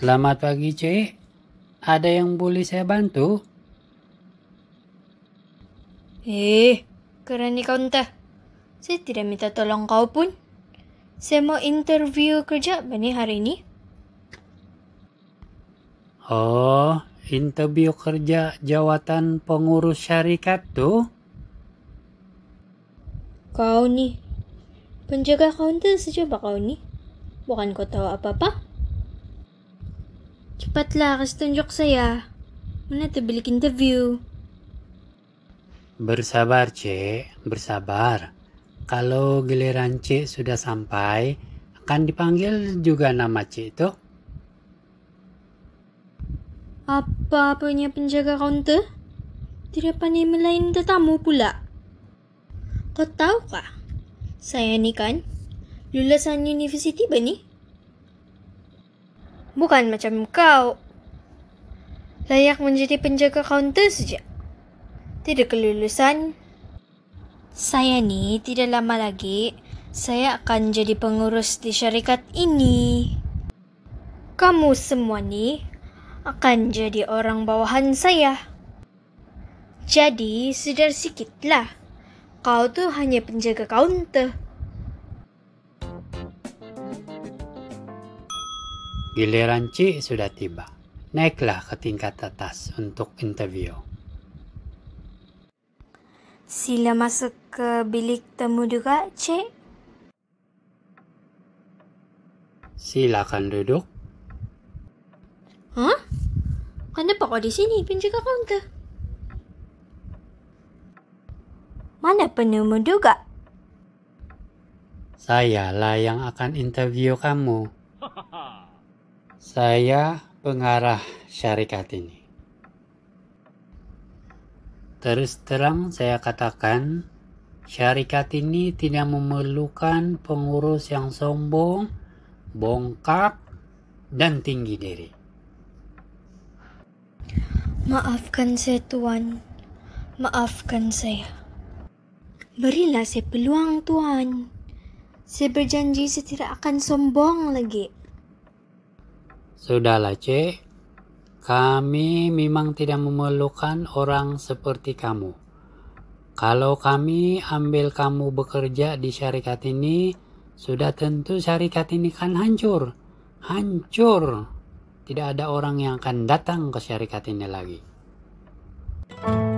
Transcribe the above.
Selamat pagi, Cik. Ada yang boleh saya bantu? Eh, kerani kau entah. Saya tidak minta tolong kau pun. Saya mau interview kerja bani hari ini. Oh, interview kerja jawatan pengurus syarikat tu? Kau ni, penjaga kaunter sejauh kau ni. Bukan kau tahu apa-apa? Cepatlah, kasih tunjuk saya. Mana tu tebelik interview? Bersabar, Cik. Bersabar. Kalau giliran Cik sudah sampai, akan dipanggil juga nama Cik itu. Apa punya penjaga kaunter? Tidak pandai melayan tetamu pula. Kau tahu kah? Saya ni kan, lulusan universiti bani. ni? Bukan macam kau. Layak menjadi penjaga kaunter saja. Tidak kelulusan. Saya ni tidak lama lagi. Saya akan jadi pengurus di syarikat ini. Kamu semua ni akan jadi orang bawahan saya. Jadi, sedar sikitlah. Kau tu hanya penjaga kaunter. Giliran C sudah tiba. Naiklah ke tingkat atas untuk interview. Sila masuk ke bilik temu juga, Cik. Silakan duduk. Hah? Kenapa kau di sini? Penjaga kaunter. Mana penemu juga? lah yang akan interview kamu. Hahaha. Saya pengarah syarikat ini. Terus terang saya katakan, syarikat ini tidak memerlukan pengurus yang sombong, bongkak, dan tinggi diri. Maafkan saya tuan. Maafkan saya. Berilah saya peluang tuan. Saya berjanji saya tidak akan sombong lagi. Sudahlah, C, kami memang tidak memerlukan orang seperti kamu. Kalau kami ambil kamu bekerja di syarikat ini, sudah tentu syarikat ini kan hancur. Hancur. Tidak ada orang yang akan datang ke syarikat ini lagi. thank you